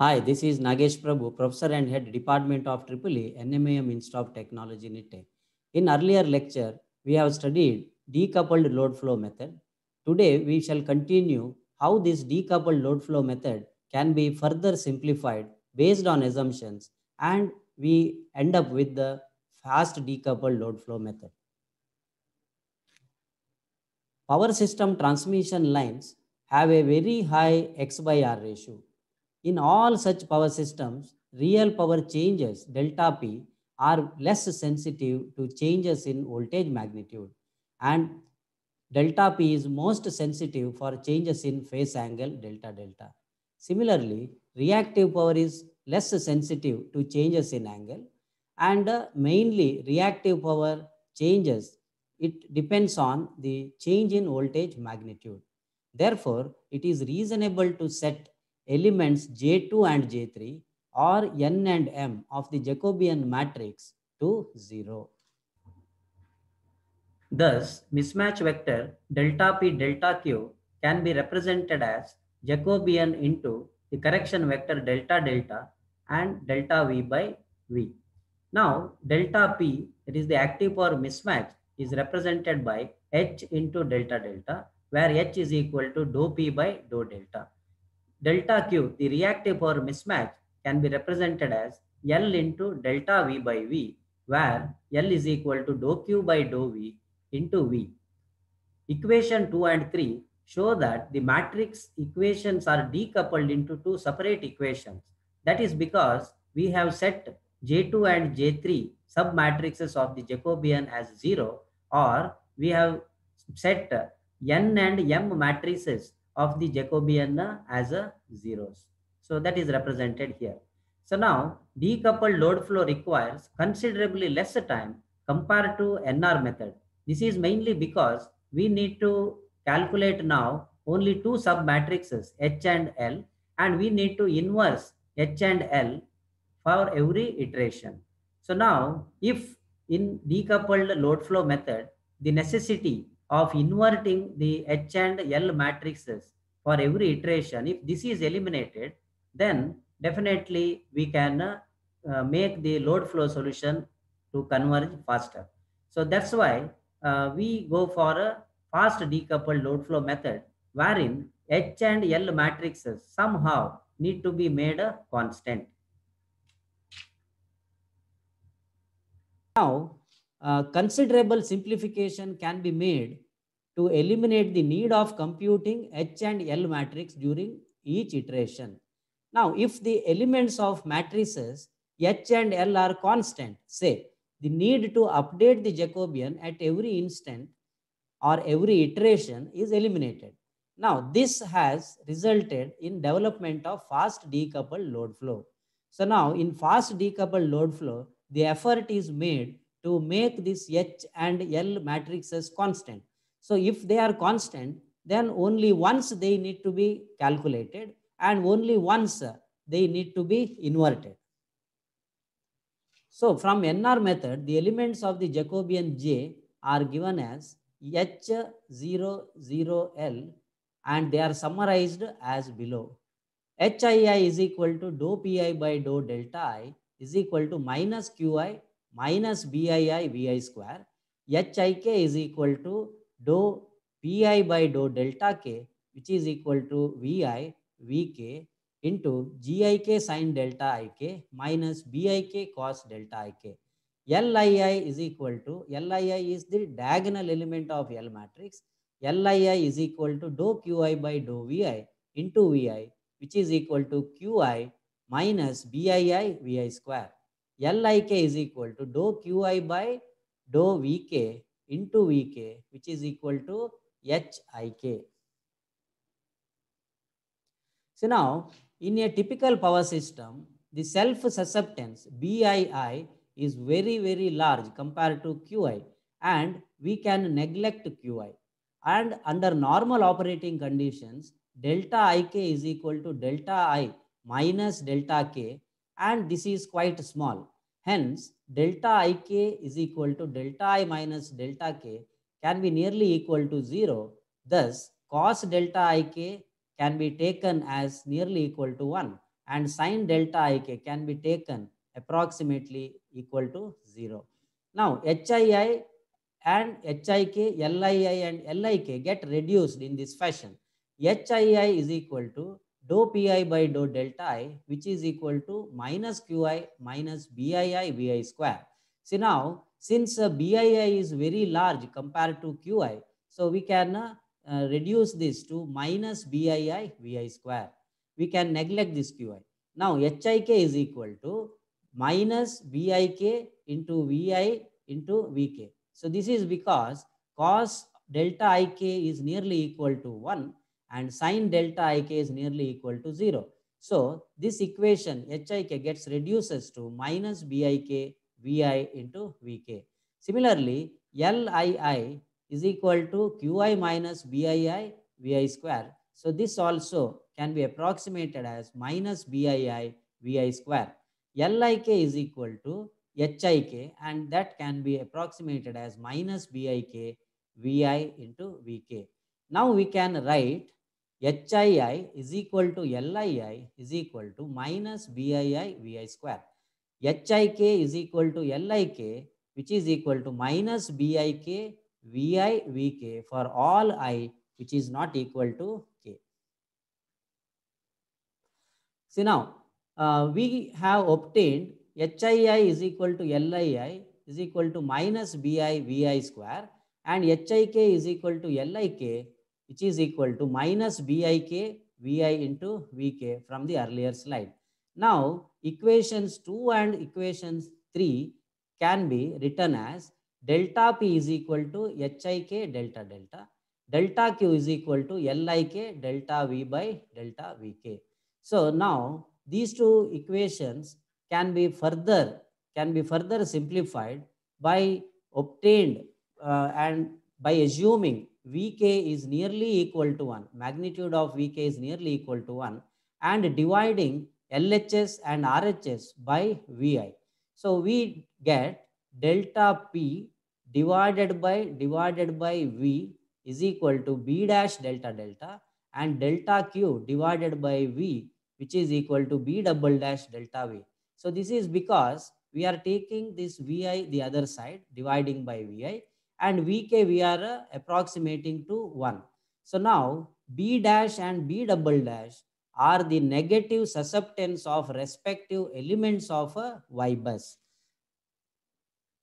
Hi, this is Nagesh Prabhu, Professor and Head Department of EEE, NMAM Institute of Technology, NITE. In earlier lecture, we have studied decoupled load flow method. Today, we shall continue how this decoupled load flow method can be further simplified based on assumptions and we end up with the fast decoupled load flow method. Power system transmission lines have a very high X by R ratio in all such power systems, real power changes, delta P, are less sensitive to changes in voltage magnitude and delta P is most sensitive for changes in phase angle delta delta. Similarly, reactive power is less sensitive to changes in angle and uh, mainly reactive power changes. It depends on the change in voltage magnitude. Therefore, it is reasonable to set elements J2 and J3 or N and M of the Jacobian matrix to 0. Thus, mismatch vector delta P delta Q can be represented as Jacobian into the correction vector delta delta and delta V by V. Now, delta P, that is the active power mismatch, is represented by H into delta delta, where H is equal to dou P by dou delta delta Q, the reactive power mismatch, can be represented as L into delta V by V, where L is equal to dou Q by dou V into V. Equation 2 and 3 show that the matrix equations are decoupled into two separate equations. That is because we have set J2 and J3 submatrices of the Jacobian as 0 or we have set n and m matrices of the Jacobian as a zeros. So that is represented here. So now decoupled load flow requires considerably less time compared to NR method. This is mainly because we need to calculate now only two sub matrices H and L and we need to inverse H and L for every iteration. So now if in decoupled load flow method, the necessity of inverting the H and L matrices for every iteration, if this is eliminated, then definitely we can uh, make the load flow solution to converge faster. So that's why uh, we go for a fast decoupled load flow method wherein H and L matrices somehow need to be made a constant. Now considerable simplification can be made to eliminate the need of computing H and L matrix during each iteration. Now, if the elements of matrices H and L are constant, say the need to update the Jacobian at every instant or every iteration is eliminated. Now, this has resulted in development of fast decoupled load flow. So now in fast decoupled load flow, the effort is made to make this H and L matrices constant. So if they are constant, then only once they need to be calculated and only once they need to be inverted. So from NR method, the elements of the Jacobian J are given as H00L and they are summarized as below. HII is equal to dou PI by dou delta I is equal to minus QI minus BII VI square. HIK is equal to dou PI by dou delta K which is equal to VI VK into GIK sine delta IK minus BIK cos delta IK. LII is equal to, LII is the diagonal element of L matrix. LII is equal to dou QI by dou VI into VI which is equal to QI minus BII VI square. LIK is equal to dou QI by dou VK into VK, which is equal to HIK. So now, in a typical power system, the self-susceptance BII is very, very large compared to QI and we can neglect QI. And under normal operating conditions, delta IK is equal to delta I minus delta K and this is quite small. Hence, delta ik is equal to delta i minus delta k can be nearly equal to 0. Thus, cos delta ik can be taken as nearly equal to 1 and sine delta ik can be taken approximately equal to 0. Now, HII and HIK, LII and LIK get reduced in this fashion. HII is equal to dou pi by dou delta i, which is equal to minus qi minus bii vi square. See now, since uh, bii is very large compared to qi, so we can uh, uh, reduce this to minus bii vi square. We can neglect this qi. Now, hik is equal to minus bik into vi into vk. So this is because cos delta ik is nearly equal to 1 and sine delta ik is nearly equal to 0. So this equation hik gets reduces to minus bik vi into vk. Similarly, lii is equal to qi minus bii vi square. So this also can be approximated as minus bii vi square. lik is equal to hik and that can be approximated as minus bik vi into vk. Now we can write HII is equal to LII is equal to minus bii VI square. HIK is equal to LIK which is equal to minus BIK VI VK for all I which is not equal to K. See now, uh, we have obtained HII is equal to LII is equal to minus BI VI square and HIK is equal to LIK which is equal to minus Bik Vi into Vk from the earlier slide. Now, equations 2 and equations 3 can be written as delta P is equal to Hik delta delta. Delta Q is equal to Lik delta V by delta Vk. So now these two equations can be further can be further simplified by obtained uh, and by assuming Vk is nearly equal to 1, magnitude of Vk is nearly equal to 1 and dividing LHS and RHS by Vi. So we get delta P divided by divided by V is equal to B dash delta delta and delta Q divided by V which is equal to B double dash delta V. So this is because we are taking this Vi the other side dividing by Vi and Vk we are uh, approximating to 1. So now B dash and B double dash are the negative susceptance of respective elements of a Y bus.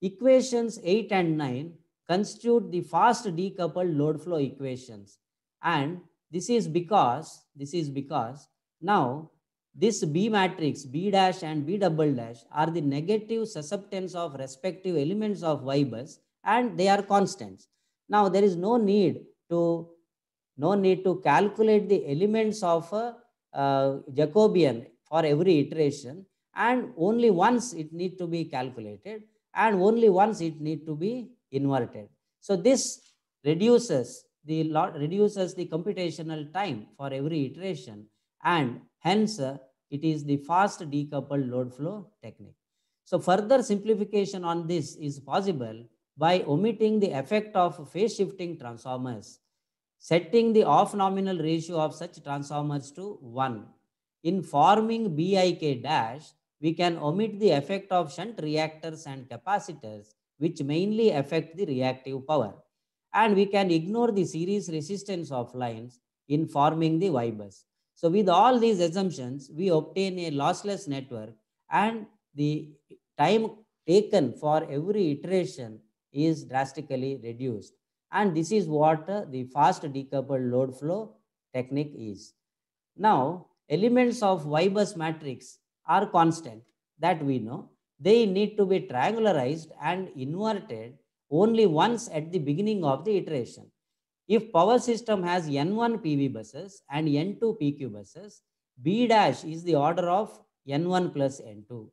Equations 8 and 9 constitute the fast decoupled load flow equations. And this is because, this is because now this B matrix, B dash and B double dash are the negative susceptance of respective elements of Y bus and they are constants. Now there is no need to no need to calculate the elements of a, Jacobian for every iteration and only once it need to be calculated and only once it need to be inverted. So this reduces the lot reduces the computational time for every iteration and hence uh, it is the fast decoupled load flow technique. So further simplification on this is possible by omitting the effect of phase shifting transformers, setting the off nominal ratio of such transformers to 1. In forming BIK dash, we can omit the effect of shunt reactors and capacitors, which mainly affect the reactive power. And we can ignore the series resistance of lines in forming the Y-bus. So with all these assumptions, we obtain a lossless network and the time taken for every iteration is drastically reduced. And this is what the fast decoupled load flow technique is. Now, elements of Ybus matrix are constant that we know. They need to be triangularized and inverted only once at the beginning of the iteration. If power system has N1 PV buses and N2 PQ buses, B dash is the order of N1 plus N2.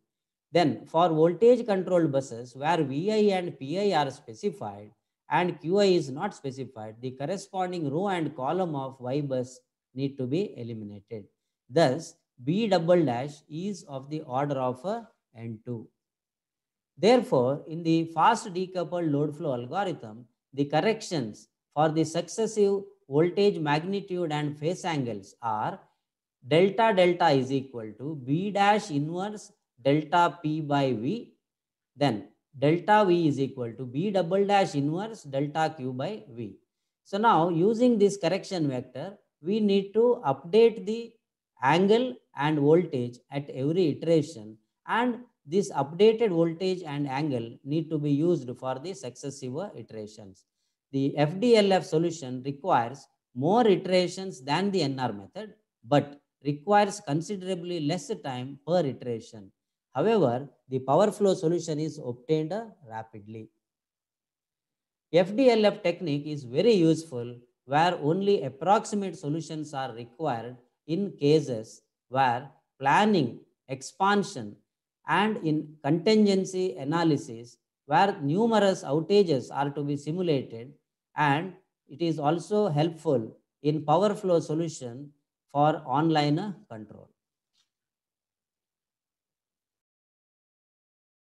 Then for voltage controlled buses where VI and PI are specified and QI is not specified, the corresponding row and column of Y bus need to be eliminated. Thus, B double dash is of the order of a N2. Therefore, in the fast decoupled load flow algorithm, the corrections for the successive voltage magnitude and phase angles are delta delta is equal to B dash inverse delta P by V, then delta V is equal to B double dash inverse delta Q by V. So now using this correction vector, we need to update the angle and voltage at every iteration and this updated voltage and angle need to be used for the successive iterations. The FDLF solution requires more iterations than the NR method, but requires considerably less time per iteration. However, the power flow solution is obtained rapidly. FDLF technique is very useful where only approximate solutions are required in cases where planning, expansion, and in contingency analysis where numerous outages are to be simulated and it is also helpful in power flow solution for online control.